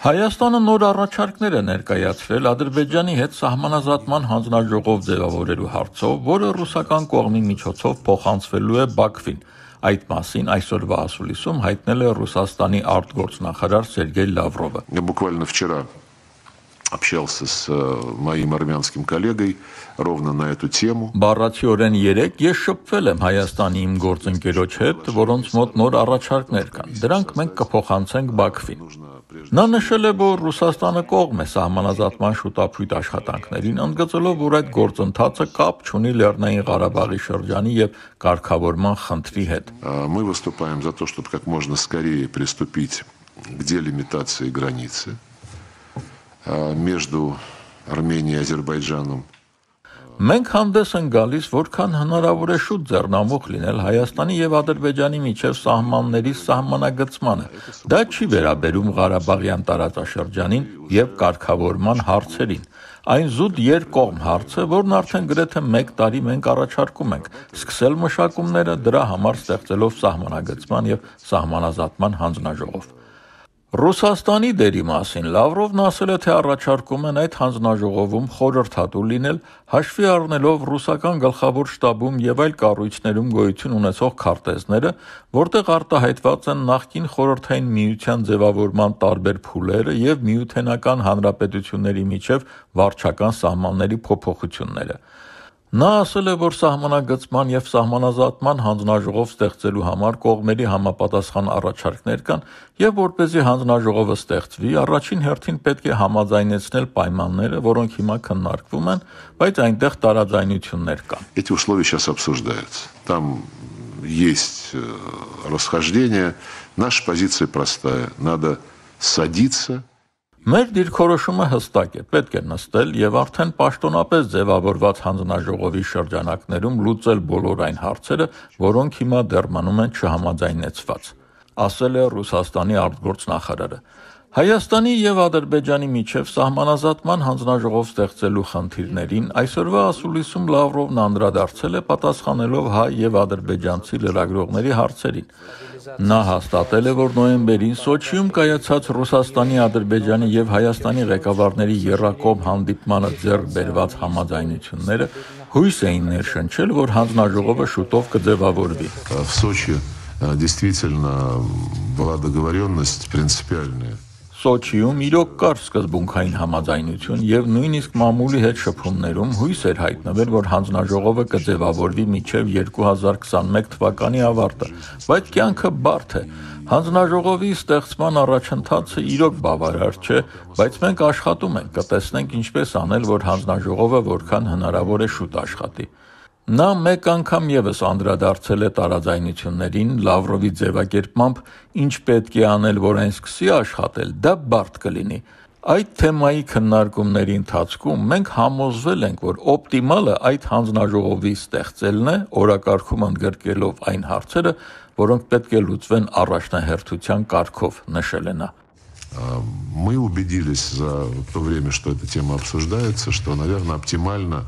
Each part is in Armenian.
Հայաստանը նոր առաջարկներ է ներկայացրել Ադրբեջանի հետ սահմանազատման հանձնաժողով ձևավորելու հարցով, որը ռուսական կողմի միջոցով փոխանցվելու է Բաքվին։ Այդ մասին այսօրվա ասուլիսում հայտնել է Ռուսաստանի արտգործնախարար Սերգեյ Լավրովը։ Բուկվալնա վчера общался с э, моим армянским коллегой ровно на эту тему. Բառացիորեն 3 ես շփվել եմ Հայաստանի իմ գործընկերոջ հետ, որոնց մոտ նոր առաջարկներ կան։ Դրանք մենք կփոխանցենք Բաքվին։ Նա նշել է, որ Ռուսաստանը կողմ է սահմանազատման շուտապույտ աշխատանքներին, ընդգծելով, որ այդ գործընթացը կապ չունի Լեռնային Ղարաբաղի շրջանի եւ կարգավորման խնդրի հետ։ Мы выступаем за то, чтобы как можно скорее приступить к делимитации границы между Арменией и Азербайджаном. Մենք հանդես են գալիս, որքան հնարավոր է շուտ ձեռնամուխ լինել Հայաստանի եւ Ադրբեջանի միջև սահմանների սահմանագծմանը։ Դա չի վերաբերում Ղարաբաղյան տարածաշրջանին եւ կարգավորման հարցերին։ Այն զուտ երկկողմ հարց է, որն արդեն գրեթե 1 տարի մենք առաջարկում ենք սկսել մշակումները դրա համար ստեղծելով սահմանագծման եւ սահմանազատման հանձնաժողով։ Ռուսաստանի դերի մասին Լավրովն ասել է, թե առաջարկում են այդ հանձնաժողովում խորհրդատու լինել, հաշվի առնելով ռուսական գլխավոր շտաբում եւ այլ կառույցներում գոյություն ունեցող քարտեզները, որտեղ արտահայտված են նախկին խորհրդային միության ձևավորման տարբեր փուլերը եւ միութենական հանրապետությունների միջև վարչական սահմանների փոփոխությունները։ Նա ասել է, որ սահմանագծման եւ սահմանազատման հանձնաժողով ստեղծելու համար կողմերի համապատասխան առաջարկներ կան եւ որպեսզի հանձնաժողովը ստեղծվի, առաջին հերթին պետք է համաձայնեցնել պայմանները, որոնք հիմա քննարկվում են, բայց այնտեղ տարաձայնություններ կան։ Эти условия сейчас обсуждаются. Там есть э, расхождения. Наша позиция простая: надо садиться Մեր դիրքորոշումը հստակ է, պետք է նստել եւ արդեն պաշտոնապես ձևավորված հանձնաժողովի շրջանակներում լուծել բոլոր այն հարցերը, որոնք հիմա դեռ մնում են չհամաձայնեցված, ասել է Ռուսաստանի արտգործնախարարը։ Հայաստանի եւ Ադրբեջանի միջև սահմանազատման հանձնաժողով ստեղծելու խնդիրներին այսօրվա ասուլիսում Լավրովն անդրադարձել է պատասխանելով հայ եւ ադրբեջանցի լրագրողների հարցերին։ Նա հաստատել է, որ նոյեմբերին Սոչիում կայացած Ռուսաստանի, Ադրբեջանի եւ Հայաստանի ղեկավարների Երակոմ հանդիպմանը ձեռք բերված համաձայնությունները հույս էին ներշնչել, որ հանձնաժողովը շուտով կձևավորվի։ э, В Сочи э, действительно была договоренность принципиальная Սոչիում իրոք կար սկզբունքային համաձայնություն եւ նույնիսկ մամուլի հետ շփումներում հույս էր հայտնվել, որ հանձնաժողովը կձևավորվի մինչեւ 2021 թվականի ավարտը, բայց կյանքը բարդ է։ Հանձնաժողովի ստեղծման առաջընթացը իրոք բավարար չէ, բայց մենք աշխատում ենք, կտեսնենք ինչպես անել, որ հանձնաժողովը որքան հնարավոր է շուտ աշխատի։ Նա մեկ անգամ եւս անդրադարձել է տարաձայնություններին Լավրովի ձևակերպմամբ, ինչ պետք է անել, որ այն սկսի աշխատել, դա բարդ կլինի։ Այդ թեմայի քննարկումների ընթացքում մենք համոզվել ենք, որ օպտիմալը այդ հանձնաժողովի ստեղծելն է, օրակարգում ընդգրկելով այն հարցերը, որոնք պետք է լուծվեն առաջնահերթության կարգով, նշել է նա։ Мы убедились за то время, что эта тема обсуждается, что, наверное, оптимально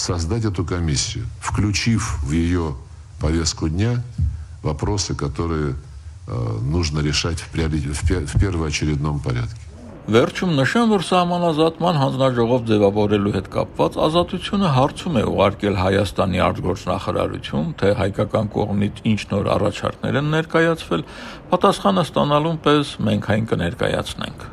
создать эту комиссию, включив в ее повестку дня вопросы, которые э, нужно решать в, приоритет, в, в первоочередном порядке. Վերջում նշեմ, որ սահմանազատման հանձնաժողով ձևավորելու հետ կապված ազատությունը հարցում է ուղարկել Հայաստանի արտգործնախարարություն, թե հայկական կողմից ինչ նոր առաջարկներ են ներկայացվել, պատասխանը ստանալուն պես մենք այն կներկայացնենք։